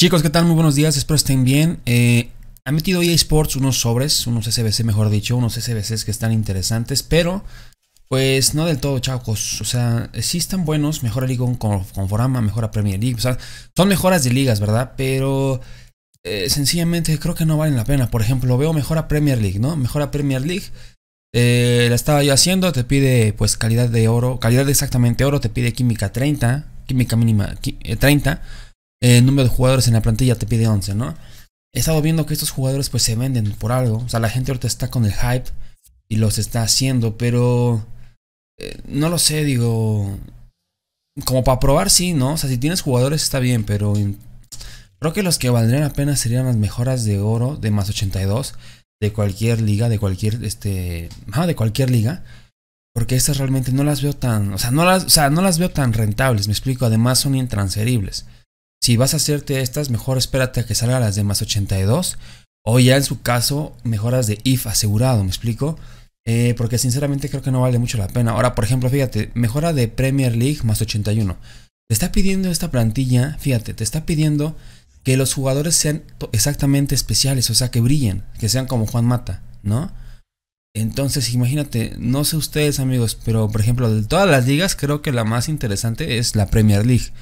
Chicos, ¿qué tal? Muy buenos días, espero estén bien. Eh, ha metido EA Sports unos sobres, unos SBC mejor dicho, unos SBCs que están interesantes, pero pues no del todo, chavos. O sea, sí están buenos, mejora Liga con, con Forama, mejora Premier League, o sea, son mejoras de ligas, ¿verdad? Pero eh, sencillamente creo que no valen la pena. Por ejemplo, veo mejor a Premier League, ¿no? Mejora Premier League. Eh, la estaba yo haciendo, te pide pues calidad de oro, calidad de exactamente oro, te pide química 30, química mínima 30 eh, el número de jugadores en la plantilla te pide 11, ¿no? He estado viendo que estos jugadores pues se venden por algo. O sea, la gente ahorita está con el hype y los está haciendo, pero eh, no lo sé, digo, como para probar sí, ¿no? O sea, si tienes jugadores está bien, pero creo que los que valdrían la pena serían las mejoras de oro de más 82 de cualquier liga, de cualquier este, ah, de cualquier liga, porque estas realmente no las veo tan, o sea, no las, o sea, no las veo tan rentables, me explico, además son intransferibles. Si vas a hacerte estas, mejor espérate a que salgan las de más 82. O ya en su caso, mejoras de if asegurado, ¿me explico? Eh, porque sinceramente creo que no vale mucho la pena. Ahora, por ejemplo, fíjate, mejora de Premier League más 81. Te está pidiendo esta plantilla, fíjate, te está pidiendo que los jugadores sean exactamente especiales, o sea, que brillen, que sean como Juan Mata, ¿no? Entonces, imagínate, no sé ustedes amigos, pero por ejemplo, de todas las ligas, creo que la más interesante es la Premier League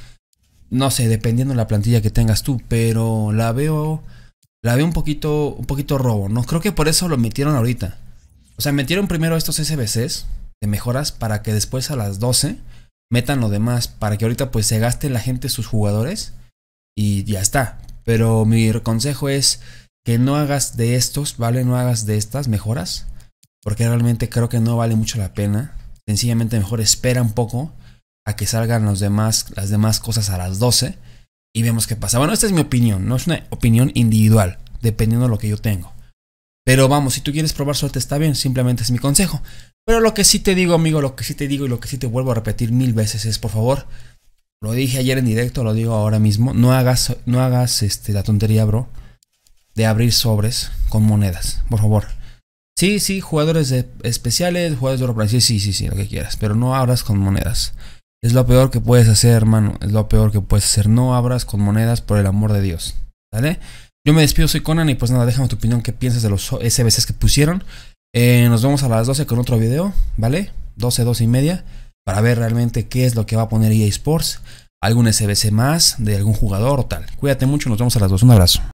no sé, dependiendo de la plantilla que tengas tú, pero la veo la veo un poquito un poquito robo, ¿no? Creo que por eso lo metieron ahorita. O sea, metieron primero estos SBCs de mejoras para que después a las 12 metan lo demás, para que ahorita pues se gaste la gente sus jugadores y ya está. Pero mi consejo es que no hagas de estos, ¿vale? No hagas de estas mejoras, porque realmente creo que no vale mucho la pena. Sencillamente mejor espera un poco a que salgan los demás, las demás cosas a las 12 y vemos qué pasa. Bueno, esta es mi opinión, no es una opinión individual, dependiendo de lo que yo tengo. Pero vamos, si tú quieres probar suerte está bien, simplemente es mi consejo. Pero lo que sí te digo, amigo, lo que sí te digo y lo que sí te vuelvo a repetir mil veces es, por favor, lo dije ayer en directo, lo digo ahora mismo, no hagas, no hagas este, la tontería, bro, de abrir sobres con monedas, por favor. Sí, sí, jugadores de especiales, jugadores de oro, sí, sí, sí, sí, lo que quieras, pero no abras con monedas. Es lo peor que puedes hacer, hermano. Es lo peor que puedes hacer. No abras con monedas por el amor de Dios. ¿Vale? Yo me despido, soy Conan y pues nada, déjame tu opinión, qué piensas de los SBCs que pusieron. Eh, nos vemos a las 12 con otro video, ¿vale? 12, 12 y media, para ver realmente qué es lo que va a poner EA Sports, algún SBC más de algún jugador o tal. Cuídate mucho, nos vemos a las 12, un abrazo.